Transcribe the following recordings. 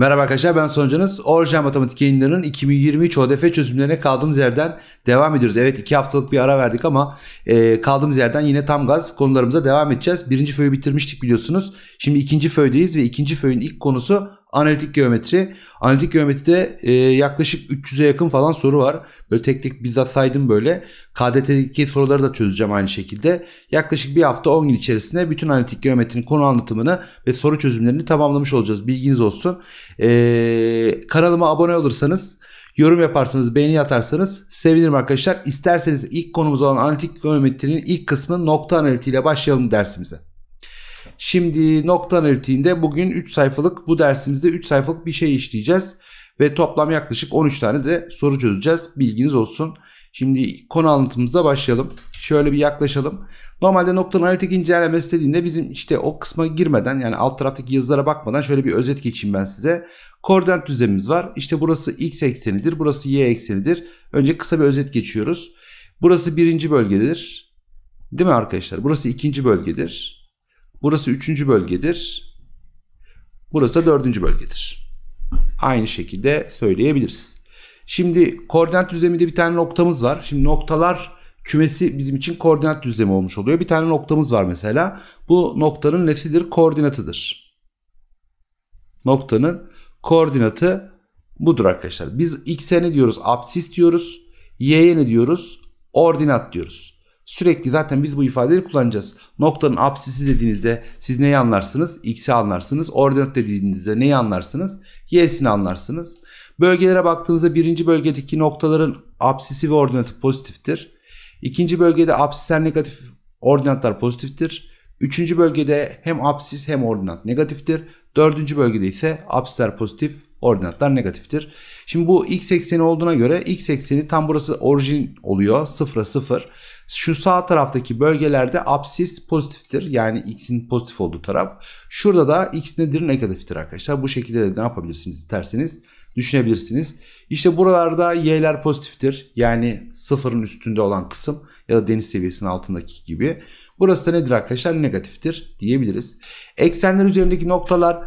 Merhaba arkadaşlar ben sonucunuz. Orjinal Matematik yayınlarının 2023 ODF çözümlerine kaldığımız yerden devam ediyoruz. Evet 2 haftalık bir ara verdik ama e, kaldığımız yerden yine tam gaz konularımıza devam edeceğiz. Birinci föyü bitirmiştik biliyorsunuz. Şimdi ikinci föydeyiz ve ikinci föyün ilk konusu analitik geometri. Analitik geometride e, yaklaşık 300'e yakın falan soru var. Böyle tek tek bizzat saydım böyle. KDT'deki soruları da çözeceğim aynı şekilde. Yaklaşık bir hafta 10 gün içerisinde bütün analitik geometrinin konu anlatımını ve soru çözümlerini tamamlamış olacağız. Bilginiz olsun. E, kanalıma abone olursanız Yorum yaparsanız, beğeni atarsanız sevinirim arkadaşlar. İsterseniz ilk konumuz olan analitik geometrinin ilk kısmı nokta analitiğiyle başlayalım dersimize. Şimdi nokta analitiğinde bugün 3 sayfalık bu dersimizde 3 sayfalık bir şey işleyeceğiz. Ve toplam yaklaşık 13 tane de soru çözeceğiz. Bilginiz olsun. Şimdi konu anlatımımıza başlayalım. Şöyle bir yaklaşalım. Normalde nokta analitik incelemesi dediğinde bizim işte o kısma girmeden yani alt taraftaki yazılara bakmadan şöyle bir özet geçeyim ben size. Koordinat düzlemimiz var. İşte burası x eksenidir. Burası y eksenidir. Önce kısa bir özet geçiyoruz. Burası birinci bölgedir. Değil mi arkadaşlar? Burası ikinci bölgedir. Burası üçüncü bölgedir. Burası da dördüncü bölgedir. Aynı şekilde söyleyebiliriz. Şimdi koordinat düzleminde bir tane noktamız var. Şimdi noktalar kümesi bizim için koordinat düzlemi olmuş oluyor. Bir tane noktamız var mesela. Bu noktanın nesidir? Koordinatıdır. Noktanın koordinatı budur arkadaşlar. Biz x'e ne diyoruz? Absis diyoruz. Y'ye ne diyoruz? Ordinat diyoruz. Sürekli zaten biz bu ifadeleri kullanacağız. Noktanın apsisi dediğinizde siz neyi anlarsınız? X'i anlarsınız. Ordinat dediğinizde neyi anlarsınız? Y'sini anlarsınız. Bölgelere baktığınızda birinci bölgedeki noktaların apsisi ve ordinatı pozitiftir. İkinci bölgede apsisler negatif ordinatlar pozitiftir. Üçüncü bölgede hem apsis hem ordinat negatiftir. Dördüncü bölgede ise apsisler pozitif, ordinatlar negatiftir. Şimdi bu x ekseni olduğuna göre x ekseni tam burası orijin oluyor. Sıfıra sıfır. Şu sağ taraftaki bölgelerde absis pozitiftir. Yani x'in pozitif olduğu taraf. Şurada da x nedir negatiftir arkadaşlar. Bu şekilde de ne yapabilirsiniz isterseniz düşünebilirsiniz. İşte buralarda y'ler pozitiftir. Yani sıfırın üstünde olan kısım ya da deniz seviyesinin altındaki gibi. Burası da nedir arkadaşlar? Negatiftir diyebiliriz. Eksenler üzerindeki noktalar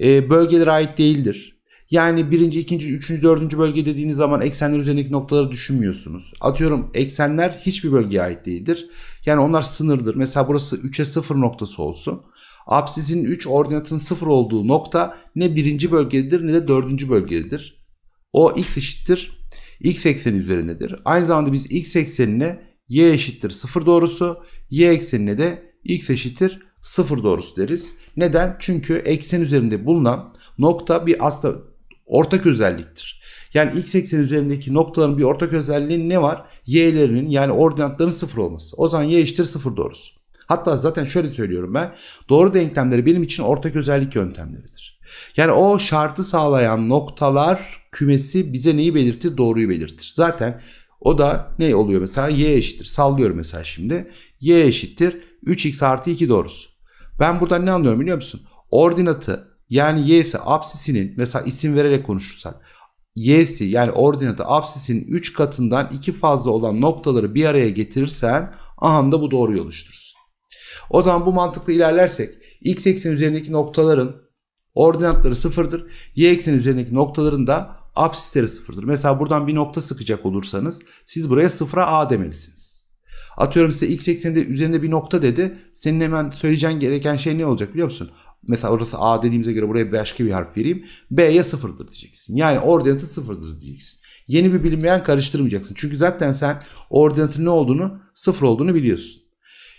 e, bölgelere ait değildir yani birinci, ikinci, üçüncü, dördüncü bölge dediğiniz zaman eksenler üzerindeki noktaları düşünmüyorsunuz. Atıyorum eksenler hiçbir bölgeye ait değildir. Yani onlar sınırdır. Mesela burası 3'e 0 noktası olsun. Absisin 3 ordinatının 0 olduğu nokta ne birinci bölgedir, ne de dördüncü bölgedir. O x eşittir. x ekseni üzerindedir. Aynı zamanda biz x eksenine y eşittir 0 doğrusu. y eksenine de x eşittir 0 doğrusu deriz. Neden? Çünkü eksen üzerinde bulunan nokta bir aslında ortak özelliktir. Yani x eksen üzerindeki noktaların bir ortak özelliği ne var? Y'lerinin yani ordinatların sıfır olması. O zaman y eşittir sıfır doğrusu. Hatta zaten şöyle söylüyorum ben. Doğru denklemleri benim için ortak özellik yöntemleridir. Yani o şartı sağlayan noktalar kümesi bize neyi belirtir? Doğruyu belirtir. Zaten o da ne oluyor mesela? Y eşittir. Sallıyorum mesela şimdi. Y eşittir 3x artı 2 doğrusu. Ben buradan ne anlıyorum biliyor musun? Ordinatı yani y ise absisinin mesela isim vererek konuşursak y'si yani ordinatı absisinin 3 katından 2 fazla olan noktaları bir araya getirirsen aha da bu doğruyu oluşturur. O zaman bu mantıkla ilerlersek x ekseni üzerindeki noktaların ordinatları sıfırdır. Y ekseni üzerindeki noktaların da absisleri sıfırdır. Mesela buradan bir nokta sıkacak olursanız siz buraya sıfıra a demelisiniz. Atıyorum size x ekseninde üzerinde bir nokta dedi. Senin hemen söyleyeceğin gereken şey ne olacak biliyor musun? Mesela orası A dediğimize göre buraya başka bir harf vereyim. B'ye sıfırdır diyeceksin. Yani ordinatı sıfırdır diyeceksin. Yeni bir bilinmeyen karıştırmayacaksın. Çünkü zaten sen ordinatın ne olduğunu sıfır olduğunu biliyorsun.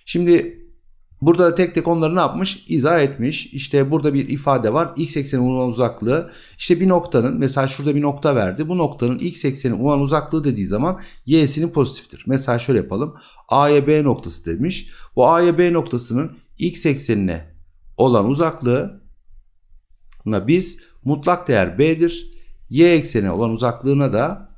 Şimdi Burada da tek tek onları ne yapmış? İzah etmiş. İşte burada bir ifade var. X ekseni olan uzaklığı. İşte bir noktanın mesela şurada bir nokta verdi. Bu noktanın X ekseni olan uzaklığı dediği zaman Y'sinin pozitiftir. Mesela şöyle yapalım. A'ya B noktası demiş. Bu A'ya B noktasının X eksenine olan uzaklığına biz mutlak değer b'dir. Y ekseni olan uzaklığına da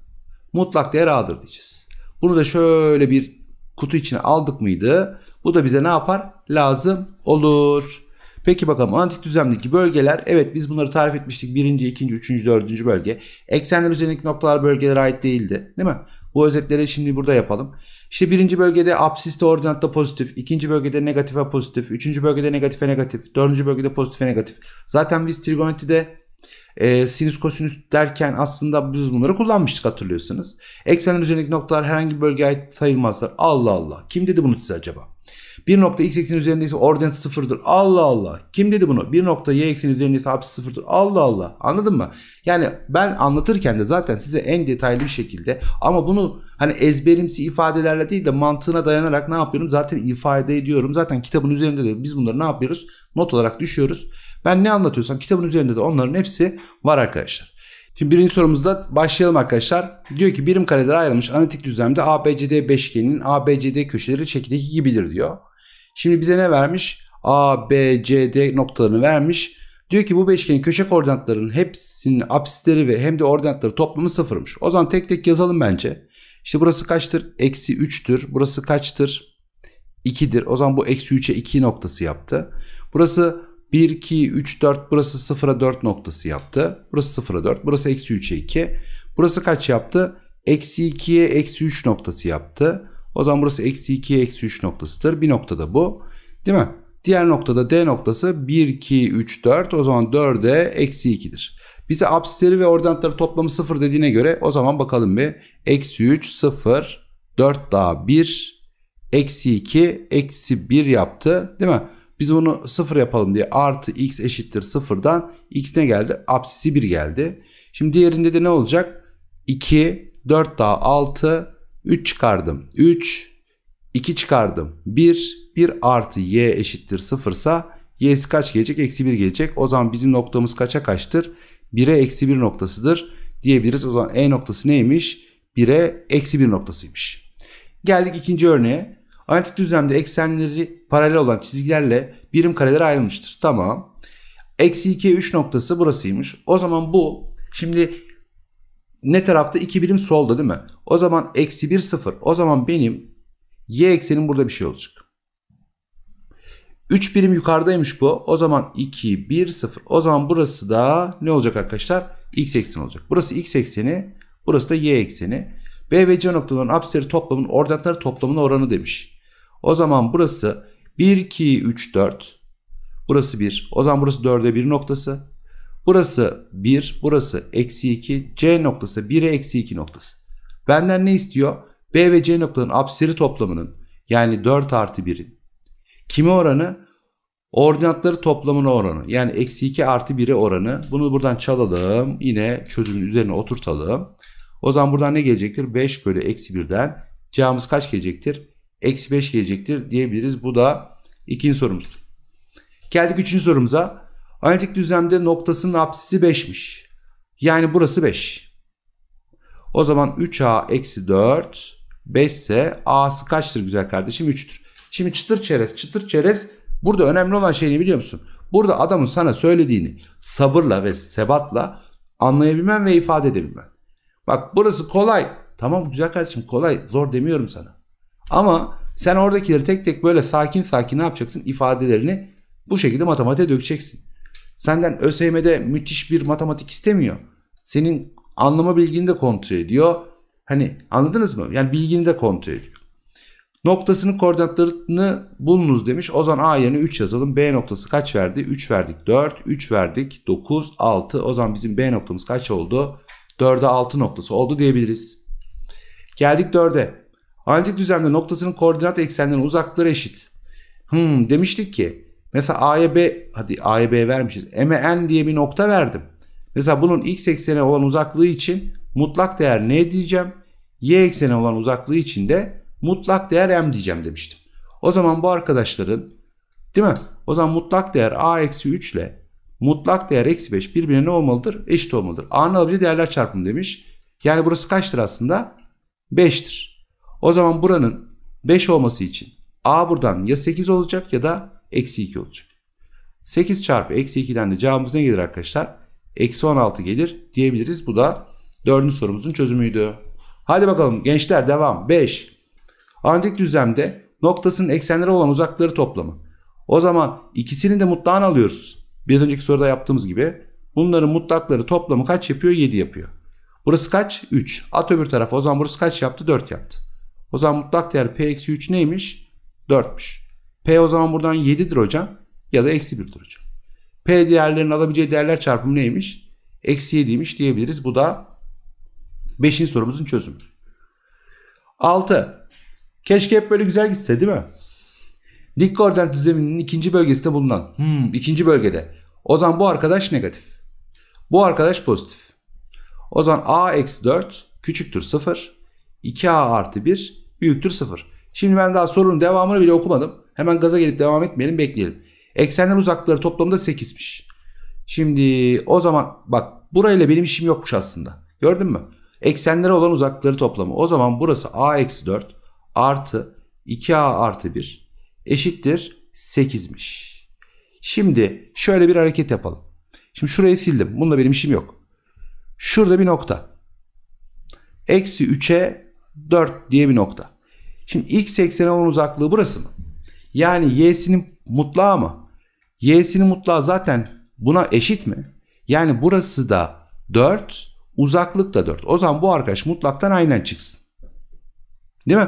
mutlak değer a'dır diyeceğiz. Bunu da şöyle bir kutu içine aldık mıydı? Bu da bize ne yapar? Lazım olur. Peki bakalım antik düzlemdeki bölgeler evet biz bunları tarif etmiştik. Birinci, ikinci, üçüncü, dördüncü bölge. Eksenler üzerindeki noktalar bölgelere ait değildi. Değil mi? Bu özetleri şimdi burada yapalım. İşte birinci bölgede absiste ordinatta pozitif, ikinci bölgede negatife pozitif, üçüncü bölgede negatife negatif, dördüncü bölgede pozitife negatif. Zaten biz trigonometride e, sinüs kosinüs derken aslında biz bunları kullanmıştık hatırlıyorsunuz. Eksenin üzerindeki noktalar herhangi bir bölgeye ait sayılmazlar. Allah Allah kim dedi bunu size acaba? nokta x eksen üzerindeyse ordinat sıfırdır. Allah Allah. Kim dedi bunu? nokta y eksen üzerindeyse hapsi sıfırdır. Allah Allah. Anladın mı? Yani ben anlatırken de zaten size en detaylı bir şekilde ama bunu hani ezberimsi ifadelerle değil de mantığına dayanarak ne yapıyorum? Zaten ifade ediyorum. Zaten kitabın üzerinde de biz bunları ne yapıyoruz? Not olarak düşüyoruz. Ben ne anlatıyorsam kitabın üzerinde de onların hepsi var arkadaşlar. Şimdi birinci sorumuzda başlayalım arkadaşlar. Diyor ki birim kareler ayrılmış analitik düzlemde ABCD beşgeninin ABCD köşeleri şekildeki gibidir diyor. Şimdi bize ne vermiş? A, B, C, D noktalarını vermiş. Diyor ki bu beşgenin köşe koordinatlarının hepsinin apsisleri ve hem de ordinatları toplamı sıfırmış. O zaman tek tek yazalım bence. İşte burası kaçtır? Eksi 3'tür. Burası kaçtır? 2'dir. O zaman bu eksi 3'e 2 noktası yaptı. Burası 1, 2, 3, 4. Burası 0'a 4 noktası yaptı. Burası 0'a 4. Burası eksi 3'e 2. Burası kaç yaptı? Eksi 2'ye eksi 3 noktası yaptı. O zaman burası eksi 2 eksi 3 noktasıdır. Bir noktada bu. Değil mi? Diğer noktada D noktası 1, 2, 3, 4. O zaman 4'e eksi 2'dir. Bize absisleri ve ordinatları toplamı 0 dediğine göre o zaman bakalım bir. Eksi 3, 0, 4 daha 1, eksi 2, eksi 1 yaptı. Değil mi? Biz bunu 0 yapalım diye artı x eşittir 0'dan x ne geldi? Absisi 1 geldi. Şimdi diğerinde de ne olacak? 2, 4 daha 6, 3 çıkardım. 3, 2 çıkardım. 1, 1 artı y eşittir 0 sa y'si kaç gelecek? Eksi 1 gelecek. O zaman bizim noktamız kaça kaçtır? 1'e eksi 1 noktasıdır diyebiliriz. O zaman e noktası neymiş? 1'e eksi 1 noktasıymış. Geldik ikinci örneğe. Analitik düzlemde eksenleri paralel olan çizgilerle birim kareler ayrılmıştır. Tamam. Eksi 2'ye 3 noktası burasıymış. O zaman bu şimdi ne tarafta? 2 birim solda değil mi? O zaman eksi 1 0. O zaman benim y eksenim burada bir şey olacak. 3 birim yukarıdaymış bu. O zaman 2 1 0. O zaman burası da ne olacak arkadaşlar? x ekseni olacak. Burası x ekseni. Burası da y ekseni. B ve C noktalarının apsisleri toplamının ordinatları toplamının oranı demiş. O zaman burası 1 2 3 4. Burası 1. O zaman burası 4'e 1 noktası. Burası 1, burası eksi 2, C noktası 1'e eksi 2 noktası. Benden ne istiyor? B ve C noktaların apsiri toplamının yani 4 artı 1'in kimi oranı? Ordinatları toplamının oranı yani eksi 2 artı 1'e oranı. Bunu buradan çalalım yine çözümün üzerine oturtalım. O zaman buradan ne gelecektir? 5 bölü eksi 1'den cevabımız kaç gelecektir? Eksi 5 gelecektir diyebiliriz. Bu da ikinci sorumuzdur. Geldik üçüncü sorumuza. Analitik düzlemde noktasının apsisi 5'miş. Yani burası 5. O zaman 3a eksi 4 5 ise a'sı kaçtır güzel kardeşim? 3'tür. Şimdi çıtır çerez çıtır çerez burada önemli olan şey ne biliyor musun? Burada adamın sana söylediğini sabırla ve sebatla anlayabilmen ve ifade edebilmen. Bak burası kolay. Tamam güzel kardeşim kolay zor demiyorum sana. Ama sen oradakileri tek tek böyle sakin sakin ne yapacaksın? İfadelerini bu şekilde matematiğe dökeceksin. Senden ÖSYM'de müthiş bir matematik istemiyor. Senin anlama bilgini de kontrol ediyor. Hani anladınız mı? Yani bilgini de kontrol ediyor. Noktasının koordinatlarını bulunuz demiş. O zaman A yerine 3 yazalım. B noktası kaç verdi? 3 verdik 4, 3 verdik 9, 6. O zaman bizim B noktamız kaç oldu? 4'e 6 noktası oldu diyebiliriz. Geldik 4'e. Analitik düzende noktasının koordinat ekseninden uzaklığı eşit. Hmm, demiştik ki Mesela A'ya B, hadi A'ya B vermişiz. M'e N diye bir nokta verdim. Mesela bunun x eksene olan uzaklığı için mutlak değer ne diyeceğim? Y eksene olan uzaklığı için de mutlak değer M diyeceğim demiştim. O zaman bu arkadaşların değil mi? O zaman mutlak değer A eksi 3 ile mutlak değer eksi 5 birbirine ne olmalıdır? Eşit olmalıdır. A'nın alabileceği değerler çarpımı demiş. Yani burası kaçtır aslında? 5'tir. O zaman buranın 5 olması için A buradan ya 8 olacak ya da Eksi 2 olacak. 8 çarpı eksi 2'den de cevabımız ne gelir arkadaşlar? Eksi 16 gelir diyebiliriz. Bu da 4. sorumuzun çözümüydü. Hadi bakalım gençler devam. 5. Antik düzlemde noktasının eksenleri olan uzakları toplamı. O zaman ikisini de mutlağın alıyoruz. Bir önceki soruda yaptığımız gibi. Bunların mutlakları toplamı kaç yapıyor? 7 yapıyor. Burası kaç? 3. At öbür tarafa. O zaman burası kaç yaptı? 4 yaptı. O zaman mutlak değer p-3 neymiş? 4'müş. P o zaman buradan 7'dir hocam ya da eksi 1'dir hocam. P değerlerinin alabileceği değerler çarpımı neymiş? Eksi 7'ymiş diyebiliriz. Bu da 5. sorumuzun çözümü. 6. Keşke hep böyle güzel gitse değil mi? Dik koordinat düzleminin ikinci bölgesinde bulunan hmm, ikinci bölgede. O zaman bu arkadaş negatif. Bu arkadaş pozitif. O zaman a eksi 4 küçüktür 0. 2a artı 1 büyüktür 0. Şimdi ben daha sorunun devamını bile okumadım. Hemen gaza gelip devam etmeyelim bekleyelim. Eksenler uzakları toplamda 8'miş. Şimdi o zaman bak burayla benim işim yokmuş aslında. Gördün mü? Eksenlere olan uzaklıkları toplamı. O zaman burası a eksi 4 artı 2a artı 1 eşittir 8'miş. Şimdi şöyle bir hareket yapalım. Şimdi şurayı sildim. Bununla benim işim yok. Şurada bir nokta. Eksi 3'e 4 diye bir nokta. Şimdi x eksenine olan uzaklığı burası mı? Yani y'sinin mutlağı mı? Y'sinin mutlağı zaten buna eşit mi? Yani burası da 4, uzaklık da 4. O zaman bu arkadaş mutlaktan aynen çıksın. Değil mi?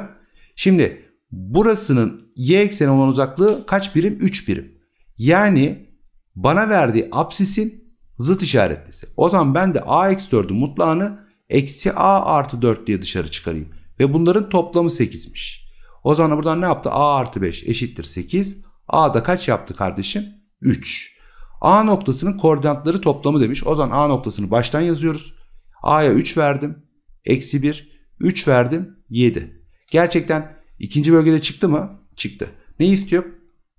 Şimdi burasının y ekseni olan uzaklığı kaç birim? 3 birim. Yani bana verdiği apsisin zıt işaretlisi. O zaman ben de a eksi 4'ün mutlağını eksi a artı 4 diye dışarı çıkarayım. Ve bunların toplamı 8'miş. O zaman buradan ne yaptı? A artı 5 eşittir 8. A'da kaç yaptı kardeşim? 3. A noktasının koordinatları toplamı demiş. O zaman A noktasını baştan yazıyoruz. A'ya 3 verdim. Eksi 1. 3 verdim. 7. Gerçekten ikinci bölgede çıktı mı? Çıktı. Ne istiyor?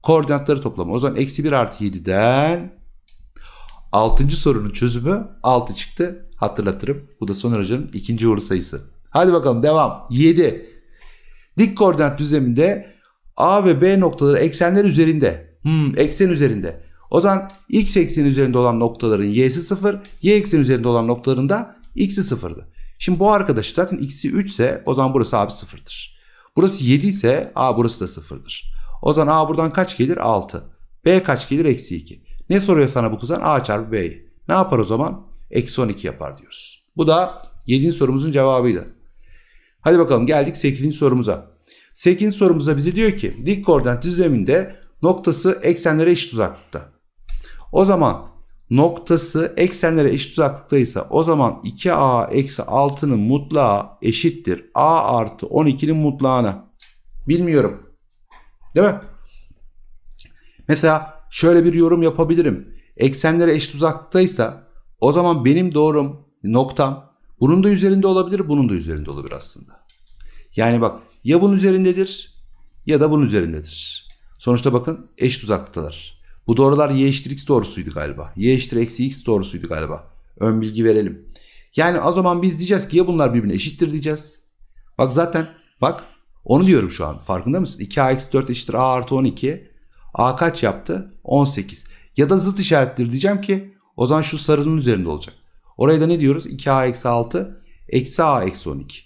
Koordinatları toplamı. O zaman eksi 1 artı 7'den 6. sorunun çözümü 6 çıktı. Hatırlatırım. Bu da son aracının ikinci uğur sayısı. Hadi bakalım devam. 7. Dik koordinat düzleminde A ve B noktaları eksenler üzerinde. Hmm, eksen üzerinde. O zaman x ekseni üzerinde olan noktaların y'si 0, y ekseni üzerinde olan noktaların da x'i 0'dı. Şimdi bu arkadaş zaten x'i 3 ise o zaman burası abi 0'dır. Burası 7 ise a burası da 0'dır. O zaman a buradan kaç gelir? 6. B kaç gelir? Eksi 2. Ne soruyor sana bu kuzen? a çarpı b'yi. Ne yapar o zaman? Eksi 12 yapar diyoruz. Bu da 7. sorumuzun cevabıydı. Hadi bakalım geldik 8. sorumuza. 8. sorumuza bize diyor ki dik koordinat düzleminde noktası eksenlere eşit uzaklıkta. O zaman noktası eksenlere eşit uzaklıktaysa o zaman 2a eksi 6'nın mutlağı eşittir. a artı 12'nin mutlağına. Bilmiyorum. Değil mi? Mesela şöyle bir yorum yapabilirim. Eksenlere eşit uzaklıktaysa o zaman benim doğrum noktam bunun da üzerinde olabilir, bunun da üzerinde olabilir aslında. Yani bak ya bunun üzerindedir ya da bunun üzerindedir. Sonuçta bakın eş tuzaklılar. Bu doğrular y eşittir x doğrusuydu galiba. Y eşittir eksi x doğrusuydu galiba. Ön bilgi verelim. Yani o zaman biz diyeceğiz ki ya bunlar birbirine eşittir diyeceğiz. Bak zaten bak onu diyorum şu an. Farkında mısın? 2 x 4 eşittir a artı 12. A kaç yaptı? 18. Ya da zıt işarettir diyeceğim ki o zaman şu sarının üzerinde olacak. Oraya da ne diyoruz? 2a eksi 6 eksi a eksi 12.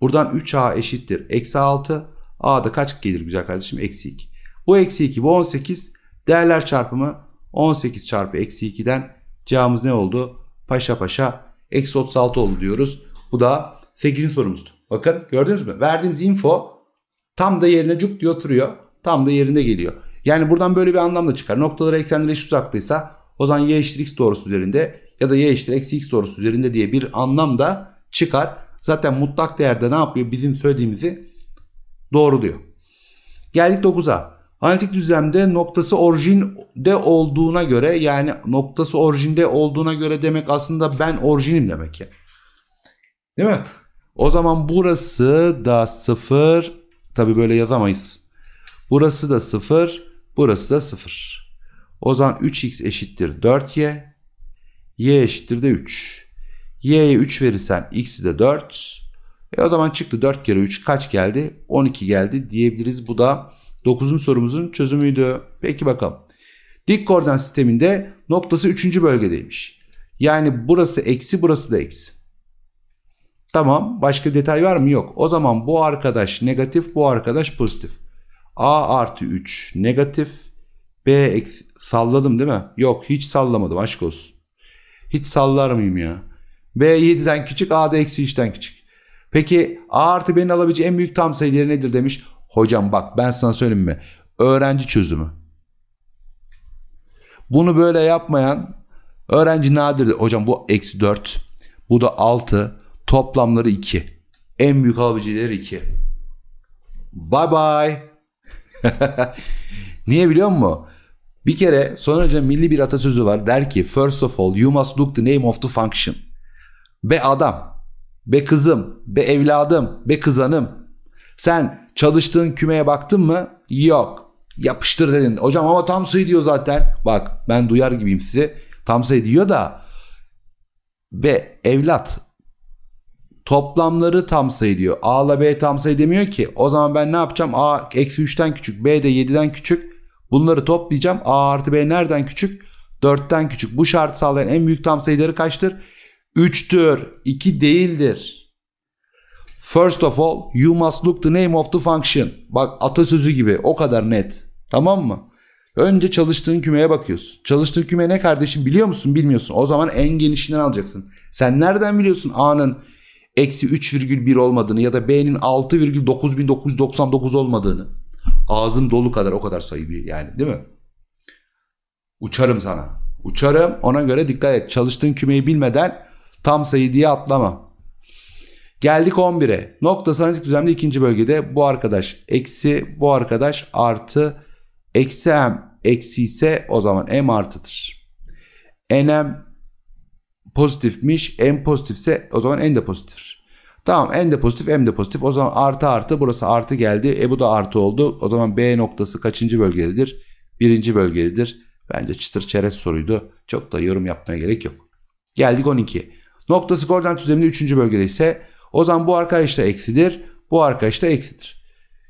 Buradan 3a eşittir. Eksi 6. a'da kaç gelir güzel kardeşim? Eksi 2. Bu eksi 2 bu 18. Değerler çarpımı 18 çarpı eksi 2'den cevabımız ne oldu? Paşa paşa eksi 36 oldu diyoruz. Bu da 8. sorumuzdu. Bakın gördünüz mü? Verdiğimiz info tam da yerine cuk diye oturuyor. Tam da yerinde geliyor. Yani buradan böyle bir anlam da çıkar. Noktaları eksenleri eşit uzaktaysa o zaman y eşittir x doğrusu üzerinde ya da y eşittir eksi x doğrusu üzerinde diye bir anlam da çıkar. Zaten mutlak değerde ne yapıyor? Bizim söylediğimizi doğruluyor. Geldik 9'a. Analitik düzlemde noktası orijinde olduğuna göre yani noktası orijinde olduğuna göre demek aslında ben orijinim demek ya. Değil mi? O zaman burası da 0. Tabi böyle yazamayız. Burası da 0. Burası da 0. O zaman 3x eşittir 4y y eşittir de 3. y'ye 3 verirsem x'i de 4. E o zaman çıktı 4 kere 3 kaç geldi? 12 geldi diyebiliriz. Bu da 9'un sorumuzun çözümüydü. Peki bakalım. Dik koordinat sisteminde noktası 3. bölgedeymiş. Yani burası eksi burası da eksi. Tamam başka detay var mı? Yok. O zaman bu arkadaş negatif bu arkadaş pozitif. A artı 3 negatif. B eksi, salladım değil mi? Yok hiç sallamadım aşk olsun. Hiç sallar mıyım ya? B 7'den küçük, A da eksi 3'ten küçük. Peki A artı B'nin alabileceği en büyük tam sayıları nedir demiş. Hocam bak ben sana söyleyeyim mi? Öğrenci çözümü. Bunu böyle yapmayan öğrenci nadirdir. Hocam bu eksi 4. Bu da 6. Toplamları 2. En büyük alabileceği 2. Bye bye. Niye biliyor musun? Bir kere son önce milli bir atasözü var. Der ki first of all you must look the name of the function. Be adam, be kızım, be evladım, be kızanım. Sen çalıştığın kümeye baktın mı? Yok. Yapıştır dedin. Hocam ama tam sayı diyor zaten. Bak ben duyar gibiyim size. Tam sayı diyor da. Be evlat toplamları tam sayı diyor. A ile B tam sayı demiyor ki. O zaman ben ne yapacağım? A eksi 3'ten küçük. B de 7'den küçük. Bunları toplayacağım. A artı B nereden küçük? 4'ten küçük. Bu şart sağlayan en büyük tam sayıları kaçtır? 3'tür. 2 değildir. First of all you must look the name of the function. Bak atasözü gibi o kadar net. Tamam mı? Önce çalıştığın kümeye bakıyorsun. Çalıştığın küme ne kardeşim biliyor musun bilmiyorsun. O zaman en genişinden alacaksın. Sen nereden biliyorsun A'nın eksi 3,1 olmadığını ya da B'nin 6,9999 olmadığını? Ağzım dolu kadar o kadar sayı bir yani değil mi? Uçarım sana. Uçarım ona göre dikkat et. Çalıştığın kümeyi bilmeden tam sayı diye atlama. Geldik 11'e. Nokta sanatçı düzlemde ikinci bölgede bu arkadaş eksi bu arkadaş artı eksi m eksi ise o zaman m artıdır. nm pozitifmiş m pozitifse o zaman n de pozitiftir. Tamam n de pozitif m de pozitif. O zaman artı artı burası artı geldi. E bu da artı oldu. O zaman B noktası kaçıncı bölgededir? Birinci bölgededir. Bence çıtır çerez soruydu. Çok da yorum yapmaya gerek yok. Geldik 12. Noktası koordinat düzeninde 3. bölgede ise o zaman bu arkadaş da eksidir. Bu arkadaş da eksidir.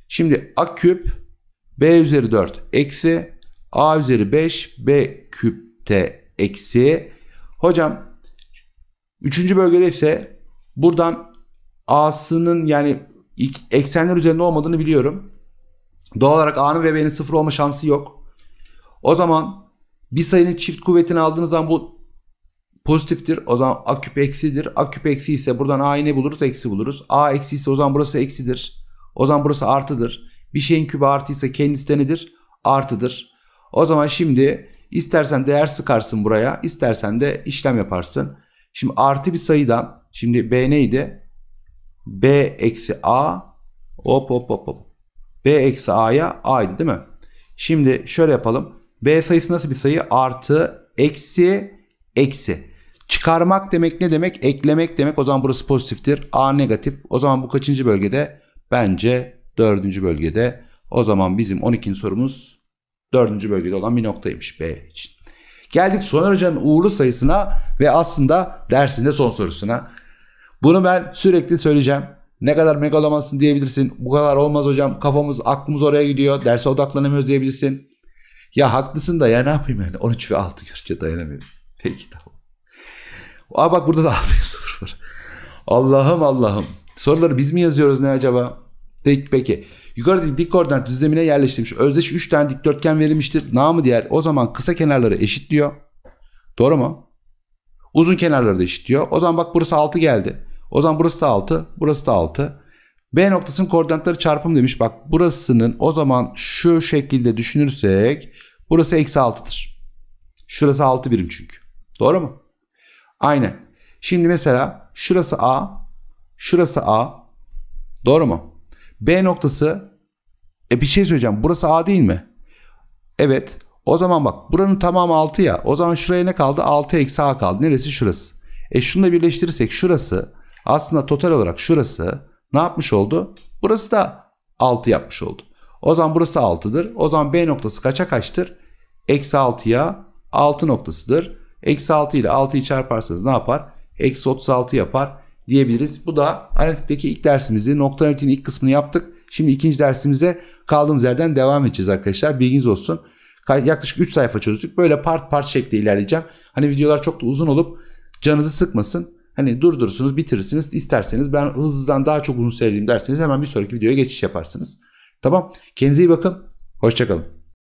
Şimdi a küp b üzeri 4 eksi a üzeri 5 b küpte eksi. Hocam 3. bölgede ise buradan A'sının yani eksenler üzerinde olmadığını biliyorum. Doğal olarak A'nın ve B'nin sıfır olma şansı yok. O zaman bir sayının çift kuvvetini aldığınız zaman bu pozitiftir. O zaman A küp eksidir. A küp eksi ise buradan A'yı ne buluruz? Eksi buluruz. A eksi ise o zaman burası eksidir. O zaman burası artıdır. Bir şeyin kübü artıysa kendisi de nedir? Artıdır. O zaman şimdi istersen değer sıkarsın buraya. istersen de işlem yaparsın. Şimdi artı bir sayıdan şimdi B neydi? B eksi A hop hop hop hop. B eksi A'ya A'ydı değil mi? Şimdi şöyle yapalım. B sayısı nasıl bir sayı? Artı, eksi, eksi. Çıkarmak demek ne demek? Eklemek demek. O zaman burası pozitiftir. A negatif. O zaman bu kaçıncı bölgede? Bence dördüncü bölgede. O zaman bizim 12. sorumuz dördüncü bölgede olan bir noktaymış B için. Geldik Soner Hoca'nın uğurlu sayısına ve aslında dersinde son sorusuna. Bunu ben sürekli söyleyeceğim. Ne kadar megalomansın diyebilirsin. Bu kadar olmaz hocam. Kafamız, aklımız oraya gidiyor. Derse odaklanamıyoruz diyebilirsin. Ya haklısın da ya ne yapayım yani 13 ve 6 görünce dayanamıyorum. Peki tamam. Aa bak burada da 6 0 var. Allah'ım Allah'ım. Soruları biz mi yazıyoruz ne acaba? Peki, peki. Yukarıdaki dik koordinat düzlemine yerleştirilmiş. Özdeş 3 tane dikdörtgen verilmiştir. Namı diğer o zaman kısa kenarları eşit diyor. Doğru mu? Uzun kenarları da diyor. O zaman bak burası 6 geldi. O zaman burası da 6, burası da 6. B noktasının koordinatları çarpım demiş. Bak burasının o zaman şu şekilde düşünürsek burası eksi 6'dır. Şurası 6 birim çünkü. Doğru mu? Aynen. Şimdi mesela şurası A, şurası A. Doğru mu? B noktası e bir şey söyleyeceğim. Burası A değil mi? Evet. O zaman bak buranın tamamı 6 ya. O zaman şuraya ne kaldı? 6 eksi A kaldı. Neresi? Şurası. E şunu da birleştirirsek şurası aslında total olarak şurası ne yapmış oldu? Burası da 6 yapmış oldu. O zaman burası da 6'dır. O zaman B noktası kaça kaçtır? Eksi 6'ya 6 noktasıdır. Eksi 6 ile 6'yı çarparsanız ne yapar? Eksi 36 yapar diyebiliriz. Bu da analitikteki ilk dersimizi nokta analitiğinin ilk kısmını yaptık. Şimdi ikinci dersimize kaldığımız yerden devam edeceğiz arkadaşlar. Bilginiz olsun. Yaklaşık 3 sayfa çözdük. Böyle part part şekilde ilerleyeceğim. Hani videolar çok da uzun olup canınızı sıkmasın. Hani durdurursunuz, bitirirsiniz. isterseniz ben hızlıdan daha çok uzun seyredeyim derseniz hemen bir sonraki videoya geçiş yaparsınız. Tamam. Kendinize iyi bakın. Hoşçakalın.